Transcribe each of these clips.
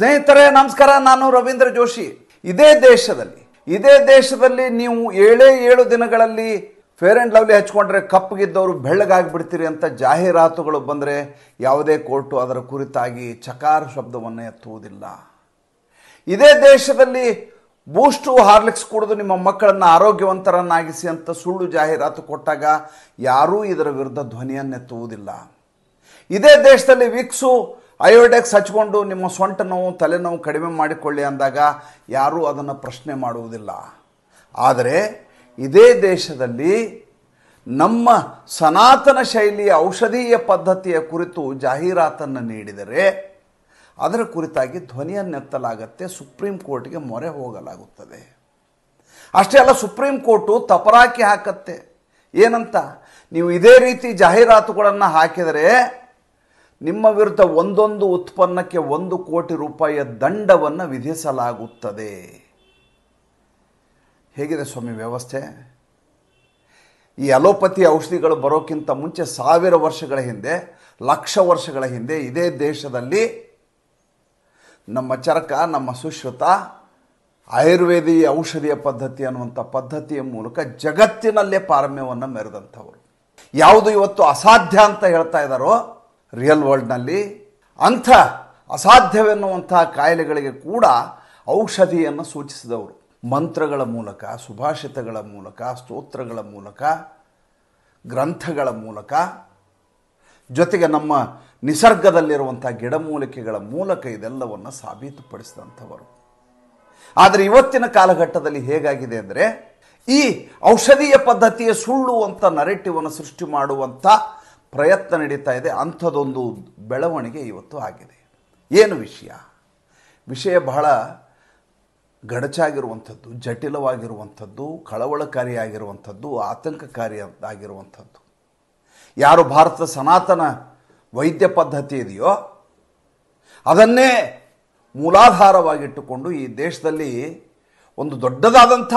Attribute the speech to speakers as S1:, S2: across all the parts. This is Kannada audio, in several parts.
S1: ಸ್ನೇಹಿತರೆ ನಮಸ್ಕಾರ ನಾನು ರವೀಂದ್ರ ಜೋಶಿ ಇದೇ ದೇಶದಲ್ಲಿ ಇದೇ ದೇಶದಲ್ಲಿ ನೀವು ಏಳೇ ಏಳು ದಿನಗಳಲ್ಲಿ ಫೇರ್ ಆ್ಯಂಡ್ ಲವ್ಲಿ ಹಚ್ಕೊಂಡ್ರೆ ಕಪ್ಪಗಿದ್ದವರು ಬೆಳ್ಳಗಾಗಿಬಿಡ್ತೀರಿ ಅಂತ ಜಾಹೀರಾತುಗಳು ಬಂದರೆ ಯಾವುದೇ ಕೋರ್ಟು ಅದರ ಕುರಿತಾಗಿ ಚಕಾರ ಶಬ್ದವನ್ನು ಎತ್ತುವುದಿಲ್ಲ ಇದೇ ದೇಶದಲ್ಲಿ ಬೂಸ್ಟು ಹಾರ್ಲಿಕ್ಸ್ ಕುಡಿದು ನಿಮ್ಮ ಮಕ್ಕಳನ್ನು ಆರೋಗ್ಯವಂತರನ್ನಾಗಿಸಿ ಅಂತ ಸುಳ್ಳು ಜಾಹೀರಾತು ಕೊಟ್ಟಾಗ ಯಾರೂ ಇದರ ವಿರುದ್ಧ ಧ್ವನಿಯನ್ನೆತ್ತುವುದಿಲ್ಲ ಇದೇ ದೇಶದಲ್ಲಿ ವಿಕ್ಸು ಅಯೋಡೆಕ್ಸ್ ಹಚ್ಕೊಂಡು ನಿಮ್ಮ ಸೊಂಟ ನೋವು ತಲೆನೋವು ಕಡಿಮೆ ಮಾಡಿಕೊಳ್ಳಿ ಅಂದಾಗ ಯಾರೂ ಅದನ್ನು ಪ್ರಶ್ನೆ ಮಾಡುವುದಿಲ್ಲ ಆದರೆ ಇದೇ ದೇಶದಲ್ಲಿ ನಮ್ಮ ಸನಾತನ ಶೈಲಿಯ ಔಷಧೀಯ ಪದ್ಧತಿಯ ಕುರಿತು ಜಾಹೀರಾತನ್ನು ನೀಡಿದರೆ ಅದರ ಕುರಿತಾಗಿ ಧ್ವನಿಯನ್ನೆತ್ತಲಾಗತ್ತೆ ಸುಪ್ರೀಂ ಕೋರ್ಟ್ಗೆ ಮೊರೆ ಹೋಗಲಾಗುತ್ತದೆ ಅಷ್ಟೇ ಅಲ್ಲ ಸುಪ್ರೀಂ ಕೋರ್ಟು ತಪರಾಕಿ ಹಾಕತ್ತೆ ಏನಂತ ನೀವು ಇದೇ ರೀತಿ ಜಾಹೀರಾತುಗಳನ್ನು ಹಾಕಿದರೆ ನಿಮ್ಮ ವಿರುದ್ಧ ಒಂದೊಂದು ಉತ್ಪನ್ನಕ್ಕೆ ಒಂದು ಕೋಟಿ ರೂಪಾಯಿಯ ದಂಡವನ್ನು ವಿಧಿಸಲಾಗುತ್ತದೆ ಹೇಗಿದೆ ಸ್ವಾಮಿ ವ್ಯವಸ್ಥೆ ಈ ಅಲೋಪತಿ ಔಷಧಿಗಳು ಬರೋಕ್ಕಿಂತ ಮುಂಚೆ ಸಾವಿರ ವರ್ಷಗಳ ಹಿಂದೆ ಲಕ್ಷ ವರ್ಷಗಳ ಹಿಂದೆ ಇದೇ ದೇಶದಲ್ಲಿ ನಮ್ಮ ಚರಕ ನಮ್ಮ ಸುಶ್ರುತ ಆಯುರ್ವೇದೀಯ ಔಷಧಿಯ ಪದ್ಧತಿ ಅನ್ನುವಂಥ ಪದ್ಧತಿಯ ಮೂಲಕ ಜಗತ್ತಿನಲ್ಲೇ ಪಾರಮ್ಯವನ್ನು ಮೆರೆದಂಥವರು ಯಾವುದು ಇವತ್ತು ಅಸಾಧ್ಯ ಅಂತ ಹೇಳ್ತಾ ಇದ್ದಾರೋ ರಿಯಲ್ ವರ್ಲ್ಡ್ನಲ್ಲಿ ಅಂಥ ಅಸಾಧ್ಯವೆನ್ನುವಂಥ ಕಾಯಿಲೆಗಳಿಗೆ ಕೂಡ ಔಷಧಿಯನ್ನು ಸೂಚಿಸಿದವರು ಮಂತ್ರಗಳ ಮೂಲಕ ಸುಭಾಷಿತಗಳ ಮೂಲಕ ಸ್ತೋತ್ರಗಳ ಮೂಲಕ ಗ್ರಂಥಗಳ ಮೂಲಕ ಜೊತೆಗೆ ನಮ್ಮ ನಿಸರ್ಗದಲ್ಲಿರುವಂಥ ಗಿಡಮೂಲಿಕೆಗಳ ಮೂಲಕ ಇದೆಲ್ಲವನ್ನು ಸಾಬೀತುಪಡಿಸಿದಂಥವರು ಆದರೆ ಇವತ್ತಿನ ಕಾಲಘಟ್ಟದಲ್ಲಿ ಹೇಗಾಗಿದೆ ಅಂದರೆ ಈ ಔಷಧೀಯ ಪದ್ಧತಿಯ ಸುಳ್ಳು ಅಂತ ನರೇಟಿವನ್ನು ಸೃಷ್ಟಿ ಮಾಡುವಂಥ ಪ್ರಯತ್ನ ನಡೀತಾ ಇದೆ ಅಂಥದ್ದೊಂದು ಬೆಳವಣಿಗೆ ಇವತ್ತು ಆಗಿದೆ ಏನು ವಿಷಯ ವಿಷಯ ಬಹಳ ಗಡಚಾಗಿರುವಂಥದ್ದು ಜಟಿಲವಾಗಿರುವಂಥದ್ದು ಕಳವಳಕಾರಿಯಾಗಿರುವಂಥದ್ದು ಆತಂಕಕಾರಿಯಾಗಿರುವಂಥದ್ದು ಯಾರು ಭಾರತದ ಸನಾತನ ವೈದ್ಯ ಪದ್ಧತಿ ಇದೆಯೋ ಅದನ್ನೇ ಮೂಲಾಧಾರವಾಗಿಟ್ಟುಕೊಂಡು ಈ ದೇಶದಲ್ಲಿ ಒಂದು ದೊಡ್ಡದಾದಂಥ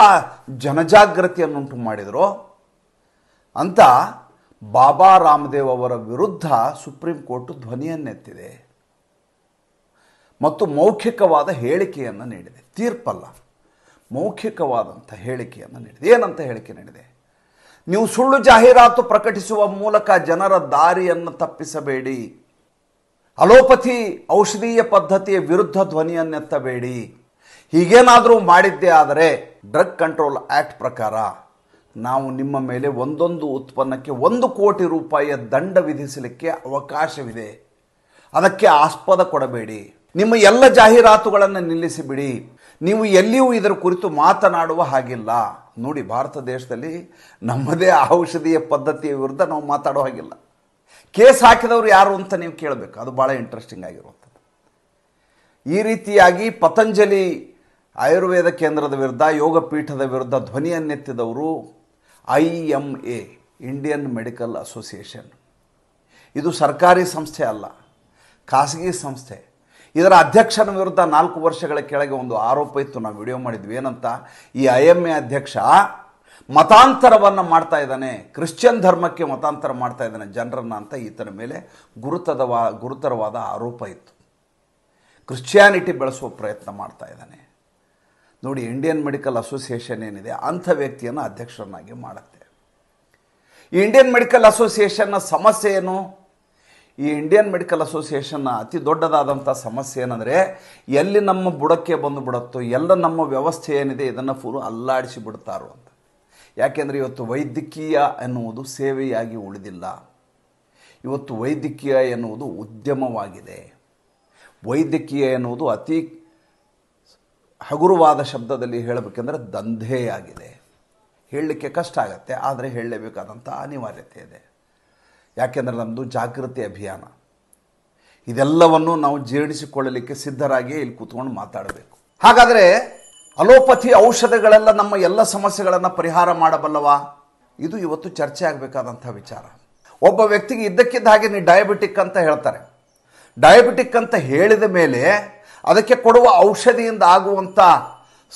S1: ಜನಜಾಗೃತಿಯನ್ನುಂಟು ಮಾಡಿದರು ಅಂತ ಬಾಬಾ ರಾಮದೇವ್ ಅವರ ವಿರುದ್ಧ ಸುಪ್ರೀಂ ಕೋರ್ಟ್ ಧ್ವನಿಯನ್ನೆತ್ತಿದೆ ಮತ್ತು ಮೌಖಿಕವಾದ ಹೇಳಿಕೆಯನ್ನು ನೀಡಿದೆ ತೀರ್ಪಲ್ಲ ಮೌಖಿಕವಾದಂಥ ಹೇಳಿಕೆಯನ್ನು ನೀಡಿದೆ ಏನಂತ ಹೇಳಿಕೆ ನೀಡಿದೆ ನೀವು ಸುಳ್ಳು ಜಾಹೀರಾತು ಪ್ರಕಟಿಸುವ ಮೂಲಕ ಜನರ ದಾರಿಯನ್ನು ತಪ್ಪಿಸಬೇಡಿ ಅಲೋಪತಿ ಔಷಧೀಯ ಪದ್ಧತಿಯ ವಿರುದ್ಧ ಧ್ವನಿಯನ್ನೆತ್ತಬೇಡಿ ಹೀಗೇನಾದರೂ ಮಾಡಿದ್ದೇ ಆದರೆ ಡ್ರಗ್ ಕಂಟ್ರೋಲ್ ಆ್ಯಕ್ಟ್ ಪ್ರಕಾರ ನಾವು ನಿಮ್ಮ ಮೇಲೆ ಒಂದೊಂದು ಉತ್ಪನ್ನಕ್ಕೆ ಒಂದು ಕೋಟಿ ರೂಪಾಯಿಯ ದಂಡ ವಿಧಿಸಲಿಕ್ಕೆ ಅವಕಾಶವಿದೆ ಅದಕ್ಕೆ ಆಸ್ಪದ ಕೊಡಬೇಡಿ ನಿಮ್ಮ ಎಲ್ಲ ಜಾಹೀರಾತುಗಳನ್ನು ನಿಲ್ಲಿಸಿಬಿಡಿ ನೀವು ಎಲ್ಲಿಯೂ ಇದರ ಕುರಿತು ಮಾತನಾಡುವ ಹಾಗಿಲ್ಲ ನೋಡಿ ಭಾರತ ದೇಶದಲ್ಲಿ ನಮ್ಮದೇ ಔಷಧೀಯ ಪದ್ಧತಿಯ ವಿರುದ್ಧ ನಾವು ಮಾತಾಡೋ ಹಾಗಿಲ್ಲ ಕೇಸ್ ಹಾಕಿದವರು ಯಾರು ಅಂತ ನೀವು ಕೇಳಬೇಕು ಅದು ಭಾಳ ಇಂಟ್ರೆಸ್ಟಿಂಗ್ ಆಗಿರುವಂಥದ್ದು ಈ ರೀತಿಯಾಗಿ ಪತಂಜಲಿ ಆಯುರ್ವೇದ ಕೇಂದ್ರದ ವಿರುದ್ಧ ಯೋಗ ಪೀಠದ ವಿರುದ್ಧ ಧ್ವನಿಯನ್ನೆತ್ತಿದವರು I M A Indian medical association ಇದು ಸರ್ಕಾರಿ ಸಂಸ್ಥೆ ಅಲ್ಲ ಖಾಸಗಿ ಸಂಸ್ಥೆ ಇದರ ಅಧ್ಯಕ್ಷನ ವಿರುದ್ಧ ನಾಲ್ಕು ವರ್ಷಗಳ ಕೆಳಗೆ ಒಂದು ಆರೋಪ ಇತ್ತು ನಾವು ವಿಡಿಯೋ ಮಾಡಿದ್ವಿ ಏನಂತ ಈ ಐ ಎಮ್ ಎ ಅಧ್ಯಕ್ಷ ಮತಾಂತರವನ್ನು ಮಾಡ್ತಾ ಇದ್ದಾನೆ ಕ್ರಿಶ್ಚಿಯನ್ ಧರ್ಮಕ್ಕೆ ಮತಾಂತರ ಮಾಡ್ತಾ ಇದ್ದಾನೆ ಜನರನ್ನು ಅಂತ ಈತನ ಮೇಲೆ ಗುರುತದವ ಗುರುತರವಾದ ಆರೋಪ ಇತ್ತು ಕ್ರಿಶ್ಚಿಯಾನಿಟಿ ಬೆಳೆಸುವ ಪ್ರಯತ್ನ ಮಾಡ್ತಾ ಇದ್ದಾನೆ ನೋಡಿ ಇಂಡಿಯನ್ ಮೆಡಿಕಲ್ ಅಸೋಸಿಯೇಷನ್ ಏನಿದೆ ಅಂಥ ವ್ಯಕ್ತಿಯನ್ನು ಅಧ್ಯಕ್ಷರನ್ನಾಗಿ ಮಾಡುತ್ತೆ ಈ ಇಂಡಿಯನ್ ಮೆಡಿಕಲ್ ಅಸೋಸಿಯೇಷನ್ನ ಸಮಸ್ಯೆ ಏನು ಈ ಇಂಡಿಯನ್ ಮೆಡಿಕಲ್ ಅಸೋಸಿಯೇಷನ್ನ ಅತಿ ದೊಡ್ಡದಾದಂಥ ಸಮಸ್ಯೆ ಏನಂದರೆ ಎಲ್ಲಿ ನಮ್ಮ ಬುಡಕ್ಕೆ ಬಂದು ಬಿಡುತ್ತೋ ಎಲ್ಲ ನಮ್ಮ ವ್ಯವಸ್ಥೆ ಏನಿದೆ ಇದನ್ನು ಫುಲ್ ಅಲ್ಲಾಡಿಸಿ ಬಿಡ್ತಾರೋ ಅಂತ ಯಾಕೆಂದರೆ ಇವತ್ತು ವೈದ್ಯಕೀಯ ಎನ್ನುವುದು ಸೇವೆಯಾಗಿ ಉಳಿದಿಲ್ಲ ಇವತ್ತು ವೈದ್ಯಕೀಯ ಎನ್ನುವುದು ಉದ್ಯಮವಾಗಿದೆ ವೈದ್ಯಕೀಯ ಎನ್ನುವುದು ಅತಿ ಹಗುರವಾದ ಶಬ್ದದಲ್ಲಿ ಹೇಳಬೇಕೆಂದರೆ ದಂಧೆಯಾಗಿದೆ ಹೇಳಲಿಕ್ಕೆ ಕಷ್ಟ ಆಗುತ್ತೆ ಆದರೆ ಹೇಳಲೇಬೇಕಾದಂಥ ಅನಿವಾರ್ಯತೆ ಇದೆ ಯಾಕೆಂದರೆ ನಮ್ಮದು ಜಾಗೃತಿ ಅಭಿಯಾನ ಇದೆಲ್ಲವನ್ನು ನಾವು ಜೀರ್ಣಿಸಿಕೊಳ್ಳಲಿಕ್ಕೆ ಸಿದ್ಧರಾಗಿಯೇ ಇಲ್ಲಿ ಕೂತ್ಕೊಂಡು ಮಾತಾಡಬೇಕು ಹಾಗಾದರೆ ಅಲೋಪತಿ ಔಷಧಗಳೆಲ್ಲ ನಮ್ಮ ಎಲ್ಲ ಸಮಸ್ಯೆಗಳನ್ನು ಪರಿಹಾರ ಮಾಡಬಲ್ಲವಾ ಇದು ಇವತ್ತು ಚರ್ಚೆ ಆಗಬೇಕಾದಂಥ ವಿಚಾರ ಒಬ್ಬ ವ್ಯಕ್ತಿಗೆ ಇದ್ದಕ್ಕಿದ್ದ ಹಾಗೆ ನೀವು ಡಯಾಬಿಟಿಕ್ ಅಂತ ಹೇಳ್ತಾರೆ ಡಯಾಬಿಟಿಕ್ ಅಂತ ಹೇಳಿದ ಮೇಲೆ ಅದಕ್ಕೆ ಕೊಡುವ ಔಷಧಿಯಿಂದ ಆಗುವಂಥ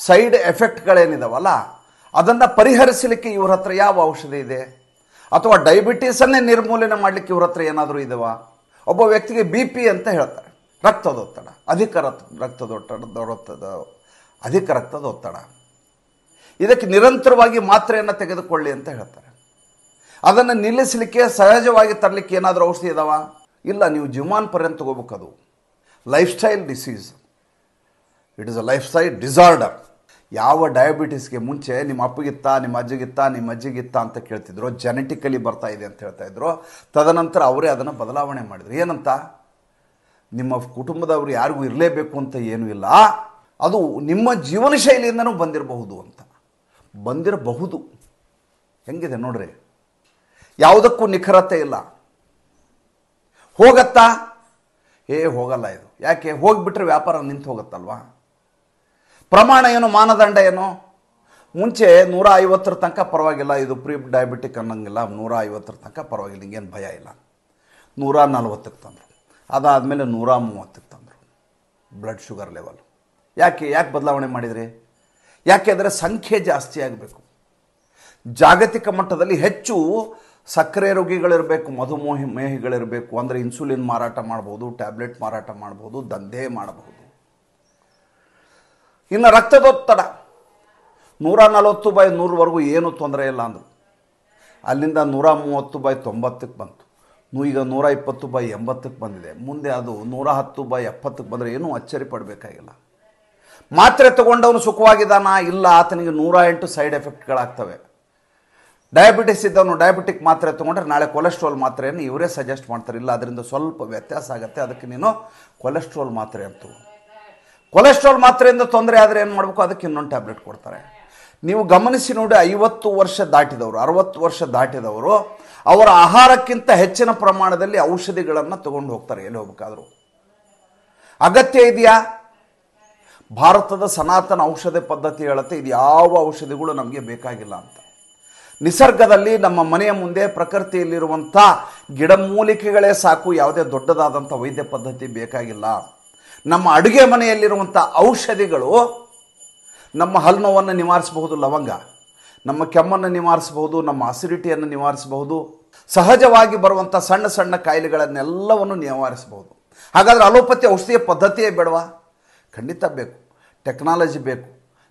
S1: ಸೈಡ್ ಎಫೆಕ್ಟ್ಗಳೇನಿದಾವಲ್ಲ ಅದನ್ನು ಪರಿಹರಿಸಲಿಕ್ಕೆ ಇವ್ರ ಹತ್ರ ಯಾವ ಔಷಧಿ ಇದೆ ಅಥವಾ ಡಯಾಬಿಟೀಸನ್ನೇ ನಿರ್ಮೂಲನೆ ಮಾಡಲಿಕ್ಕೆ ಇವ್ರ ಹತ್ರ ಏನಾದರೂ ಇದಾವ ಒಬ್ಬ ವ್ಯಕ್ತಿಗೆ ಬಿ ಪಿ ಅಂತ ಹೇಳ್ತಾರೆ ರಕ್ತದೊತ್ತಡ ಅಧಿಕ ರಕ್ತ ರಕ್ತದೊತ್ತಡದೊತ್ತದ ಅಧಿಕ ರಕ್ತದೊತ್ತಡ ಇದಕ್ಕೆ ನಿರಂತರವಾಗಿ ಮಾತ್ರೆಯನ್ನು ತೆಗೆದುಕೊಳ್ಳಿ ಅಂತ ಹೇಳ್ತಾರೆ ಅದನ್ನು ನಿಲ್ಲಿಸಲಿಕ್ಕೆ ಸಹಜವಾಗಿ ತರಲಿಕ್ಕೆ ಏನಾದರೂ ಔಷಧಿ ಇದಾವ ಇಲ್ಲ ನೀವು ಜಿಮಾನ್ ಪರ್ಯಂತ ತಗೋಬೇಕದು lifestyle disease it is a lifestyle disorder ಯಾವ ಡಯಾಬಿಟಿಸ್ಗೆ ಮುಂಚೆ ನಿಮ್ಮ ಅಪ್ಪಗಿತ್ತ ನಿಮ್ಮ ಅಜ್ಜಿಗಿತ್ತ ನಿಮ್ಮ ಅಜ್ಜಿಗಿತ್ತ ಅಂತ ಕೇಳ್ತಿದ್ರು ಜೆನೆಟಿಕಲಿ ಬರ್ತಾ ಇದೆ ಅಂತ ಹೇಳ್ತಾ ಇದ್ರು ತದನಂತರ ಅವರೇ ಅದನ್ನು ಬದಲಾವಣೆ ಮಾಡಿದ್ರು ಏನಂತ ನಿಮ್ಮ ಕುಟುಂಬದವರು ಯಾರಿಗೂ ಇರಲೇಬೇಕು ಅಂತ ಏನೂ ಇಲ್ಲ ಅದು ನಿಮ್ಮ ಜೀವನ ಶೈಲಿಯಿಂದನೂ ಬಂದಿರಬಹುದು ಅಂತ ಬಂದಿರಬಹುದು ಹೆಂಗಿದೆ ನೋಡ್ರಿ ಯಾವುದಕ್ಕೂ ನಿಖರತೆ ಇಲ್ಲ ಹೋಗತ್ತಾ ಏ ಹೋಗಲ್ಲ ಇದು ಯಾಕೆ ಹೋಗಿಬಿಟ್ರೆ ವ್ಯಾಪಾರ ನಿಂತು ಹೋಗುತ್ತಲ್ವಾ ಪ್ರಮಾಣ ಏನು ಮಾನದಂಡ ಏನು ಮುಂಚೆ ನೂರ ಐವತ್ತರ ತನಕ ಪರವಾಗಿಲ್ಲ ಇದು ಪ್ರೀ ಡಯಾಬಿಟಿಕ್ ಅನ್ನೋಂಗಿಲ್ಲ ನೂರ ಐವತ್ತರ ತನಕ ಪರವಾಗಿಲ್ಲ ಹಿಂಗೇನು ಭಯ ಇಲ್ಲ ನೂರ ನಲ್ವತ್ತಕ್ಕೆ ತಂದರು ಅದಾದಮೇಲೆ ನೂರ ಮೂವತ್ತಕ್ಕೆ ತಂದರು ಬ್ಲಡ್ ಶುಗರ್ ಲೆವೆಲ್ ಯಾಕೆ ಯಾಕೆ ಬದಲಾವಣೆ ಯಾಕೆ ಅಂದರೆ ಸಂಖ್ಯೆ ಜಾಸ್ತಿ ಆಗಬೇಕು ಜಾಗತಿಕ ಮಟ್ಟದಲ್ಲಿ ಹೆಚ್ಚು ಸಕ್ಕರೆ ರೋಗಿಗಳಿರಬೇಕು ಮೇಹಿಗಳಿರಬೇಕು ಅಂದರೆ ಇನ್ಸುಲಿನ್ ಮಾರಾಟ ಮಾಡ್ಬೋದು ಟ್ಯಾಬ್ಲೆಟ್ ಮಾರಾಟ ಮಾಡ್ಬೋದು ದಂಧೆ ಮಾಡಬಹುದು ಇನ್ನು ರಕ್ತದೊತ್ತಡ ನೂರ ನಲವತ್ತು ಬೈ ನೂರವರೆಗೂ ಏನು ತೊಂದರೆ ಇಲ್ಲ ಅಂದರು ಅಲ್ಲಿಂದ ನೂರ ಮೂವತ್ತು ಬೈ ತೊಂಬತ್ತಕ್ಕೆ ಬಂತು ಈಗ ನೂರ ಇಪ್ಪತ್ತು ಬೈ ಎಂಬತ್ತಕ್ಕೆ ಬಂದಿದೆ ಮುಂದೆ ಅದು ನೂರ ಹತ್ತು ಬೈ ಎಪ್ಪತ್ತಕ್ಕೆ ಬಂದರೆ ಏನೂ ಅಚ್ಚರಿ ಪಡಬೇಕಾಗಿಲ್ಲ ಮಾತ್ರೆ ತಗೊಂಡವನು ಸುಖವಾಗಿದ್ದಾನ ಇಲ್ಲ ಆತನಿಗೆ ನೂರ ಎಂಟು ಸೈಡ್ ಎಫೆಕ್ಟ್ಗಳಾಗ್ತವೆ ಡಯಾಬಿಟಿಸ್ ಇದ್ದವನು ಡಯಾಬಿಟಿಕ್ ಮಾತ್ರೆ ತೊಗೊಂಡ್ರೆ ನಾಳೆ ಕೊಲೆಸ್ಟ್ರಾಲ್ ಮಾತ್ರೆಯನ್ನು ಇವರೇ ಸಜೆಸ್ಟ್ ಮಾಡ್ತಾರೆ ಇಲ್ಲ ಅದರಿಂದ ಸ್ವಲ್ಪ ವ್ಯತ್ಯಾಸ ಆಗುತ್ತೆ ಅದಕ್ಕೆ ನೀನು ಕೊಲೆಸ್ಟ್ರಾಲ್ ಮಾತ್ರೆ ಅಂತ ಕೊಲೆಸ್ಟ್ರಾಲ್ ಮಾತ್ರೆಯಿಂದ ತೊಂದರೆ ಆದರೆ ಏನು ಮಾಡಬೇಕು ಅದಕ್ಕೆ ಇನ್ನೊಂದು ಟ್ಯಾಬ್ಲೆಟ್ ಕೊಡ್ತಾರೆ ನೀವು ಗಮನಿಸಿ ನೋಡಿ ಐವತ್ತು ವರ್ಷ ದಾಟಿದವರು ಅರವತ್ತು ವರ್ಷ ದಾಟಿದವರು ಅವರ ಆಹಾರಕ್ಕಿಂತ ಹೆಚ್ಚಿನ ಪ್ರಮಾಣದಲ್ಲಿ ಔಷಧಿಗಳನ್ನು ತಗೊಂಡು ಹೋಗ್ತಾರೆ ಎಲ್ಲಿ ಹೋಗ್ಬೇಕಾದ್ರು ಅಗತ್ಯ ಇದೆಯಾ ಭಾರತದ ಸನಾತನ ಔಷಧಿ ಪದ್ಧತಿ ಹೇಳುತ್ತೆ ಇದು ಯಾವ ಔಷಧಿಗಳು ನಮಗೆ ಬೇಕಾಗಿಲ್ಲ ಅಂತ ನಿಸರ್ಗದಲ್ಲಿ ನಮ್ಮ ಮನೆಯ ಮುಂದೆ ಪ್ರಕೃತಿಯಲ್ಲಿರುವಂಥ ಗಿಡಮೂಲಿಕೆಗಳೇ ಸಾಕು ಯಾವುದೇ ದೊಡ್ಡದಾದಂಥ ವೈದ್ಯ ಪದ್ಧತಿ ಬೇಕಾಗಿಲ್ಲ ನಮ್ಮ ಅಡುಗೆ ಮನೆಯಲ್ಲಿರುವಂಥ ಔಷಧಿಗಳು ನಮ್ಮ ಹಲ್ಮವನ್ನು ನಿವಾರಿಸಬಹುದು ಲವಂಗ ನಮ್ಮ ಕೆಮ್ಮನ್ನು ನಿವಾರಿಸಬಹುದು ನಮ್ಮ ಅಸಿಡಿಟಿಯನ್ನು ನಿವಾರಿಸಬಹುದು ಸಹಜವಾಗಿ ಬರುವಂಥ ಸಣ್ಣ ಸಣ್ಣ ಕಾಯಿಲೆಗಳನ್ನೆಲ್ಲವನ್ನು ನಿವಾರಿಸಬಹುದು ಹಾಗಾದರೆ ಅಲೋಪತಿ ಔಷಧಿಯ ಪದ್ಧತಿಯೇ ಬೇಡವಾ ಖಂಡಿತ ಬೇಕು ಟೆಕ್ನಾಲಜಿ ಬೇಕು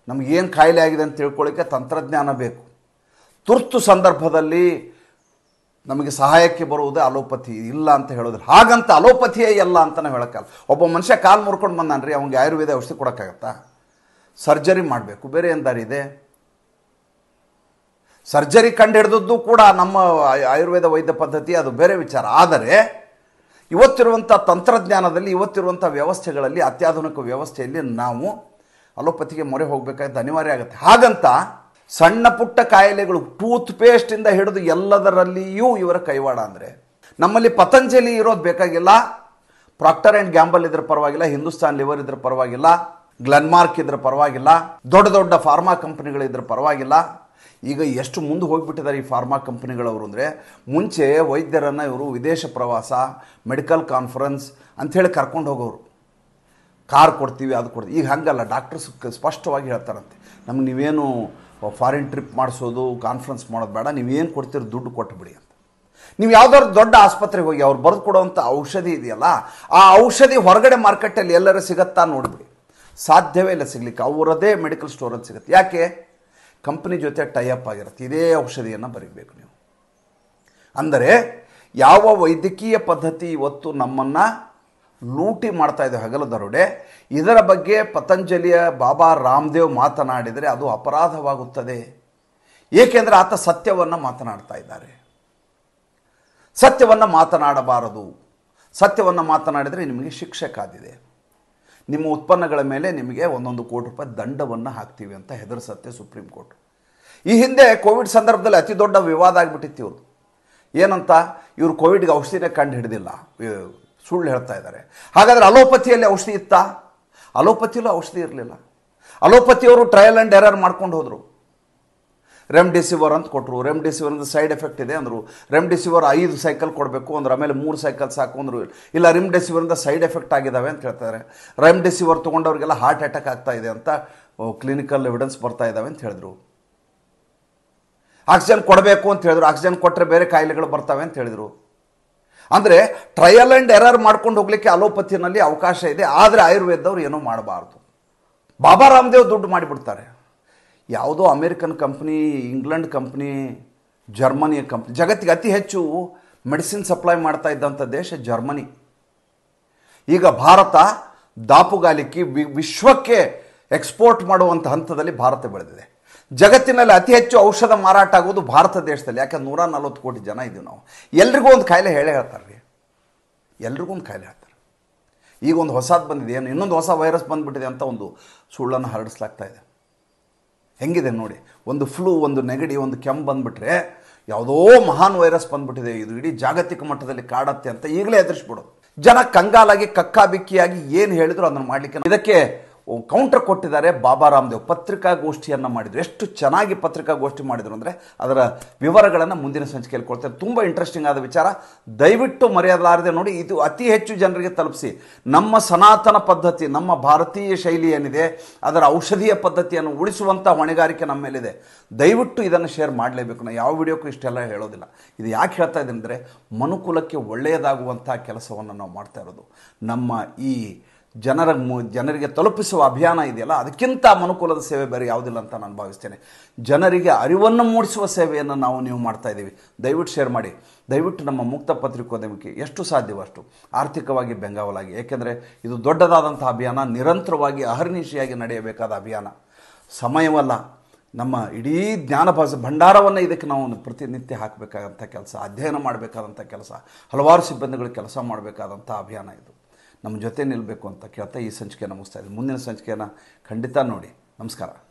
S1: ನಮಗೇನು ಕಾಯಿಲೆ ಆಗಿದೆ ಅಂತ ತಿಳ್ಕೊಳ್ಳಿಕ್ಕೆ ತಂತ್ರಜ್ಞಾನ ಬೇಕು ತುರ್ತು ಸಂದರ್ಭದಲ್ಲಿ ನಮಗೆ ಸಹಾಯಕ್ಕೆ ಬರುವುದೇ ಅಲೋಪತಿ ಇಲ್ಲ ಅಂತ ಹೇಳಿದ್ರೆ ಹಾಗಂತ ಅಲೋಪತಿಯೇ ಇಲ್ಲ ಅಂತ ಹೇಳೋಕ್ಕಲ್ಲ ಒಬ್ಬ ಮನುಷ್ಯ ಕಾಲು ಮುರ್ಕೊಂಡು ರೀ ಅವ್ನಿಗೆ ಆಯುರ್ವೇದ ಔಷಧಿ ಕೊಡೋಕ್ಕಾಗತ್ತಾ ಸರ್ಜರಿ ಮಾಡಬೇಕು ಬೇರೆ ಏನು ಇದೆ ಸರ್ಜರಿ ಕಂಡು ಹಿಡಿದದ್ದು ಕೂಡ ನಮ್ಮ ಆಯುರ್ವೇದ ವೈದ್ಯ ಪದ್ಧತಿ ಅದು ಬೇರೆ ವಿಚಾರ ಆದರೆ ಇವತ್ತಿರುವಂಥ ತಂತ್ರಜ್ಞಾನದಲ್ಲಿ ಇವತ್ತಿರುವಂಥ ವ್ಯವಸ್ಥೆಗಳಲ್ಲಿ ಅತ್ಯಾಧುನಿಕ ವ್ಯವಸ್ಥೆಯಲ್ಲಿ ನಾವು ಅಲೋಪತಿಗೆ ಮೊರೆ ಹೋಗಬೇಕಾದ ಅನಿವಾರ್ಯ ಆಗುತ್ತೆ ಹಾಗಂತ ಸಣ್ಣ ಪುಟ್ಟ ಕಾಯಿಲೆಗಳು ಟೂತ್ ಪೇಸ್ಟಿಂದ ಹಿಡಿದು ಎಲ್ಲದರಲ್ಲಿಯೂ ಇವರ ಕೈವಾಡ ಅಂದರೆ ನಮ್ಮಲ್ಲಿ ಪತಂಜಲಿ ಇರೋದು ಬೇಕಾಗಿಲ್ಲ ಪ್ರಾಕ್ಟರ್ ಆ್ಯಂಡ್ ಗ್ಯಾಂಬಲ್ ಇದ್ರ ಪರವಾಗಿಲ್ಲ ಹಿಂದೂಸ್ತಾನ್ ಲಿವರ್ ಇದ್ರ ಪರವಾಗಿಲ್ಲ ಗ್ಲನ್ಮಾರ್ಕ್ ಇದ್ರ ಪರವಾಗಿಲ್ಲ ದೊಡ್ಡ ದೊಡ್ಡ ಫಾರ್ಮಾ ಕಂಪ್ನಿಗಳಿದ್ರ ಪರವಾಗಿಲ್ಲ ಈಗ ಎಷ್ಟು ಮುಂದೆ ಹೋಗಿಬಿಟ್ಟಿದ್ದಾರೆ ಈ ಫಾರ್ಮಾ ಕಂಪ್ನಿಗಳವರು ಅಂದರೆ ಮುಂಚೆ ವೈದ್ಯರನ್ನು ಇವರು ವಿದೇಶ ಪ್ರವಾಸ ಮೆಡಿಕಲ್ ಕಾನ್ಫರೆನ್ಸ್ ಅಂಥೇಳಿ ಕರ್ಕೊಂಡು ಹೋಗೋರು ಕಾರ್ ಕೊಡ್ತೀವಿ ಅದು ಕೊಡ್ತೀವಿ ಈಗ ಹಾಗಲ್ಲ ಡಾಕ್ಟರ್ಸ್ ಸ್ಪಷ್ಟವಾಗಿ ಹೇಳ್ತಾರಂತೆ ನಮ್ಗೆ ನೀವೇನು ಫಾರಿನ್ ಟ್ರಿಪ್ ಮಾಡಿಸೋದು ಕಾನ್ಫರೆನ್ಸ್ ಮಾಡೋದು ಬೇಡ ನೀವೇನು ಕೊಡ್ತೀರ ದುಡ್ಡು ಕೊಟ್ಟುಬಿಡಿ ಅಂತ ನೀವು ಯಾವುದಾದ್ರು ದೊಡ್ಡ ಆಸ್ಪತ್ರೆಗೆ ಹೋಗಿ ಅವ್ರು ಬರೆದು ಕೊಡುವಂಥ ಔಷಧಿ ಇದೆಯಲ್ಲ ಆ ಔಷಧಿ ಹೊರಗಡೆ ಮಾರ್ಕೆಟಲ್ಲಿ ಎಲ್ಲರೂ ಸಿಗತ್ತಾ ನೋಡಿಬಿಡಿ ಸಾಧ್ಯವೇ ಇಲ್ಲ ಸಿಗಲಿಕ್ಕೆ ಅವರದೇ ಮೆಡಿಕಲ್ ಸ್ಟೋರಲ್ಲಿ ಸಿಗುತ್ತೆ ಯಾಕೆ ಕಂಪ್ನಿ ಜೊತೆ ಟೈಅಪ್ ಆಗಿರುತ್ತೆ ಇದೇ ಔಷಧಿಯನ್ನು ಬರೀಬೇಕು ನೀವು ಅಂದರೆ ಯಾವ ವೈದ್ಯಕೀಯ ಪದ್ಧತಿ ಇವತ್ತು ನಮ್ಮನ್ನು ಲೂಟಿ ಮಾಡ್ತಾ ಇದೆ ಹಗಲು ದರೋಡೆ ಇದರ ಬಗ್ಗೆ ಪತಂಜಲಿಯ ಬಾಬಾ ರಾಮದೇವ್ ಮಾತನಾಡಿದರೆ ಅದು ಅಪರಾಧವಾಗುತ್ತದೆ ಏಕೆಂದರೆ ಆತ ಸತ್ಯವನ್ನು ಮಾತನಾಡ್ತಾ ಇದ್ದಾರೆ ಸತ್ಯವನ್ನು ಮಾತನಾಡಬಾರದು ಸತ್ಯವನ್ನು ಮಾತನಾಡಿದರೆ ನಿಮಗೆ ಶಿಕ್ಷೆ ಕಾದಿದೆ ನಿಮ್ಮ ಉತ್ಪನ್ನಗಳ ಮೇಲೆ ನಿಮಗೆ ಒಂದೊಂದು ಕೋಟಿ ರೂಪಾಯಿ ದಂಡವನ್ನು ಹಾಕ್ತೀವಿ ಅಂತ ಹೆದರಿಸತ್ತೆ ಸುಪ್ರೀಂ ಕೋರ್ಟ್ ಈ ಹಿಂದೆ ಕೋವಿಡ್ ಸಂದರ್ಭದಲ್ಲಿ ಅತಿ ದೊಡ್ಡ ವಿವಾದ ಆಗಿಬಿಟ್ಟಿತ್ತು ಇವರು ಏನಂತ ಇವರು ಕೋವಿಡ್ಗೆ ಔಷಧಿನೇ ಕಂಡು ಹಿಡಿದಿಲ್ಲ ಸುಳ್ಳು ಹೇಳ್ತಾ ಇದ್ದಾರೆ ಹಾಗಾದರೆ ಅಲೋಪತಿಯಲ್ಲಿ ಔಷಧಿ ಇತ್ತಾ ಅಲೋಪತಿಯಲ್ಲೂ ಔಷಧಿ ಇರಲಿಲ್ಲ ಅಲೋಪತಿಯವರು ಟ್ರಯಲ್ ಆ್ಯಂಡ್ ಎರರ್ ಮಾಡ್ಕೊಂಡು ಹೋದರು ರೆಮ್ಡಿಸಿವರ್ ಅಂತ ಕೊಟ್ಟರು ಅಂದ್ರೆ ಸೈಡ್ ಎಫೆಕ್ಟ್ ಇದೆ ಅಂದರು ರೆಮ್ಡಿಸಿವರ್ ಐದು ಸೈಕಲ್ ಕೊಡಬೇಕು ಅಂದ್ರೆ ಆಮೇಲೆ ಮೂರು ಸೈಕಲ್ ಸಾಕು ಅಂದರು ಇಲ್ಲ ರೆಮ್ಡೆಸಿವರಿಂದ ಸೈಡ್ ಎಫೆಕ್ಟ್ ಆಗಿದ್ದಾವೆ ಅಂತ ಹೇಳ್ತಾರೆ ರೆಮ್ಡಿಸಿವರ್ ತೊಗೊಂಡವ್ರಿಗೆಲ್ಲ ಹಾರ್ಟ್ ಅಟ್ಯಾಕ್ ಆಗ್ತಾ ಇದೆ ಅಂತ ಕ್ಲಿನಿಕಲ್ ಎವಿಡೆನ್ಸ್ ಬರ್ತಾ ಇದ್ದಾವೆ ಅಂತ ಹೇಳಿದರು ಆಕ್ಸಿಜನ್ ಕೊಡಬೇಕು ಅಂತ ಹೇಳಿದ್ರು ಆಕ್ಸಿಜನ್ ಕೊಟ್ಟರೆ ಬೇರೆ ಕಾಯಿಲೆಗಳು ಬರ್ತವೆ ಅಂತ ಹೇಳಿದರು ಅಂದರೆ ಟ್ರಯಲ್ ಆ್ಯಂಡ್ ಎರರ್ ಮಾಡ್ಕೊಂಡು ಹೋಗಲಿಕ್ಕೆ ಅಲೋಪತಿನಲ್ಲಿ ಅವಕಾಶ ಇದೆ ಆದರೆ ಆಯುರ್ವೇದವ್ರು ಏನೂ ಮಾಡಬಾರ್ದು ಬಾಬಾ ರಾಮದೇವ್ ದುಡ್ಡು ಮಾಡಿಬಿಡ್ತಾರೆ ಯಾವುದೋ ಅಮೇರಿಕನ್ ಕಂಪ್ನಿ ಇಂಗ್ಲೆಂಡ್ ಕಂಪ್ನಿ ಜರ್ಮನಿಯ ಕಂಪ್ನಿ ಜಗತ್ತಿಗೆ ಅತಿ ಹೆಚ್ಚು ಮೆಡಿಸಿನ್ ಸಪ್ಲೈ ಮಾಡ್ತಾ ಇದ್ದಂಥ ದೇಶ ಜರ್ಮನಿ ಈಗ ಭಾರತ ದಾಪುಗಾಲಿಕ್ಕಿ ವಿಶ್ವಕ್ಕೆ ಎಕ್ಸ್ಪೋರ್ಟ್ ಮಾಡುವಂಥ ಹಂತದಲ್ಲಿ ಭಾರತ ಬೆಳೆದಿದೆ ಜಗತ್ತಿನಲ್ಲಿ ಅತಿ ಹೆಚ್ಚು ಔಷಧ ಮಾರಾಟ ಆಗೋದು ಭಾರತ ದೇಶದಲ್ಲಿ ಯಾಕೆ ನೂರ ನಲ್ವತ್ತು ಕೋಟಿ ಜನ ಇದ್ದೀವಿ ನಾವು ಎಲ್ರಿಗೂ ಒಂದು ಕಾಯಿಲೆ ಹೇಳೇ ಹೇಳ್ತಾರೆ ರೀ ಎಲ್ರಿಗೂ ಒಂದು ಕಾಯಿಲೆ ಹೇಳ್ತಾರೆ ಈಗ ಒಂದು ಹೊಸದು ಬಂದಿದೆ ಏನು ಇನ್ನೊಂದು ಹೊಸ ವೈರಸ್ ಬಂದುಬಿಟ್ಟಿದೆ ಅಂತ ಒಂದು ಸುಳ್ಳನ್ನು ಹರಡಿಸ್ಲಾಗ್ತಾ ಇದೆ ಹೆಂಗಿದೆ ನೋಡಿ ಒಂದು ಫ್ಲೂ ಒಂದು ನೆಗಡಿ ಒಂದು ಕೆಮ್ಮು ಬಂದುಬಿಟ್ರೆ ಯಾವುದೋ ಮಹಾನ್ ವೈರಸ್ ಬಂದುಬಿಟ್ಟಿದೆ ಇದು ಇಡೀ ಜಾಗತಿಕ ಮಟ್ಟದಲ್ಲಿ ಕಾಡತ್ತೆ ಅಂತ ಈಗಲೇ ಎದುರಿಸ್ಬಿಡೋದು ಜನ ಕಂಗಾಲಾಗಿ ಕಕ್ಕಾಬಿಕ್ಕಿಯಾಗಿ ಏನು ಹೇಳಿದ್ರು ಅದನ್ನು ಮಾಡಲಿಕ್ಕೆ ಇದಕ್ಕೆ ಕೌಂಟರ್ ಕೊಟ್ಟಿದ್ದಾರೆ ಬಾಬಾ ರಾಮದೇವ್ ಪತ್ರಿಕಾಗೋಷ್ಠಿಯನ್ನು ಮಾಡಿದರು ಎಷ್ಟು ಚೆನ್ನಾಗಿ ಪತ್ರಿಕಾಗೋಷ್ಠಿ ಮಾಡಿದರು ಅಂದರೆ ಅದರ ವಿವರಗಳನ್ನು ಮುಂದಿನ ಸಂಚಿಕೆಯಲ್ಲಿ ಕೊಡ್ತಾರೆ ತುಂಬ ಇಂಟ್ರೆಸ್ಟಿಂಗ್ ಆದ ವಿಚಾರ ದಯವಿಟ್ಟು ಮರೆಯಲಾರದೆ ನೋಡಿ ಇದು ಅತಿ ಹೆಚ್ಚು ಜನರಿಗೆ ತಲುಪಿಸಿ ನಮ್ಮ ಸನಾತನ ಪದ್ಧತಿ ನಮ್ಮ ಭಾರತೀಯ ಶೈಲಿ ಏನಿದೆ ಅದರ ಔಷಧೀಯ ಪದ್ಧತಿಯನ್ನು ಉಳಿಸುವಂಥ ಹೊಣೆಗಾರಿಕೆ ನಮ್ಮ ಮೇಲಿದೆ ದಯವಿಟ್ಟು ಇದನ್ನು ಶೇರ್ ಮಾಡಲೇಬೇಕು ನಾನು ಯಾವ ವಿಡಿಯೋಕ್ಕೂ ಇಷ್ಟೆಲ್ಲ ಹೇಳೋದಿಲ್ಲ ಇದು ಯಾಕೆ ಹೇಳ್ತಾ ಇದ್ದೀನಿ ಅಂದರೆ ಮನುಕುಲಕ್ಕೆ ಒಳ್ಳೆಯದಾಗುವಂಥ ಕೆಲಸವನ್ನು ನಾವು ಮಾಡ್ತಾ ಇರೋದು ನಮ್ಮ ಈ ಜನರ ಜನರಿಗೆ ತಲುಪಿಸುವ ಅಭಿಯಾನ ಇದೆಯಲ್ಲ ಅದಕ್ಕಿಂತ ಮನುಕುಲದ ಸೇವೆ ಬೇರೆ ಯಾವುದಿಲ್ಲ ಅಂತ ನಾನು ಭಾವಿಸ್ತೇನೆ ಜನರಿಗೆ ಅರಿವನ್ನು ಮೂಡಿಸುವ ಸೇವೆಯನ್ನು ನಾವು ನೀವು ಮಾಡ್ತಾ ಇದ್ದೀವಿ ದಯವಿಟ್ಟು ಶೇರ್ ಮಾಡಿ ದಯವಿಟ್ಟು ನಮ್ಮ ಮುಕ್ತ ಪತ್ರಿಕೋದ್ಯಮಕ್ಕೆ ಎಷ್ಟು ಸಾಧ್ಯವೋ ಅಷ್ಟು ಆರ್ಥಿಕವಾಗಿ ಬೆಂಗಾವಲಾಗಿ ಏಕೆಂದರೆ ಇದು ದೊಡ್ಡದಾದಂಥ ಅಭಿಯಾನ ನಿರಂತರವಾಗಿ ಅಹರ್ನಿಶಿಯಾಗಿ ನಡೆಯಬೇಕಾದ ಅಭಿಯಾನ ಸಮಯವಲ್ಲ ನಮ್ಮ ಇಡೀ ಜ್ಞಾನ ಭಾಷ ಭಂಡಾರವನ್ನು ಇದಕ್ಕೆ ನಾವು ಪ್ರತಿನಿತ್ಯ ಹಾಕಬೇಕಾದಂಥ ಕೆಲಸ ಅಧ್ಯಯನ ಮಾಡಬೇಕಾದಂಥ ಕೆಲಸ ಹಲವಾರು ಸಿಬ್ಬಂದಿಗಳು ಕೆಲಸ ಮಾಡಬೇಕಾದಂಥ ಅಭಿಯಾನ ಇದು ನಮ್ಮ ಜೊತೆ ನಿಲ್ಲಬೇಕು ಅಂತ ಕೇಳ್ತಾ ಈ ಸಂಚಿಕೆಯನ್ನು ಮುಗಿಸ್ತಾ ಇದ್ದೀನಿ ಮುಂದಿನ ಸಂಚಿಕೆಯನ್ನು ಖಂಡಿತ ನೋಡಿ ನಮಸ್ಕಾರ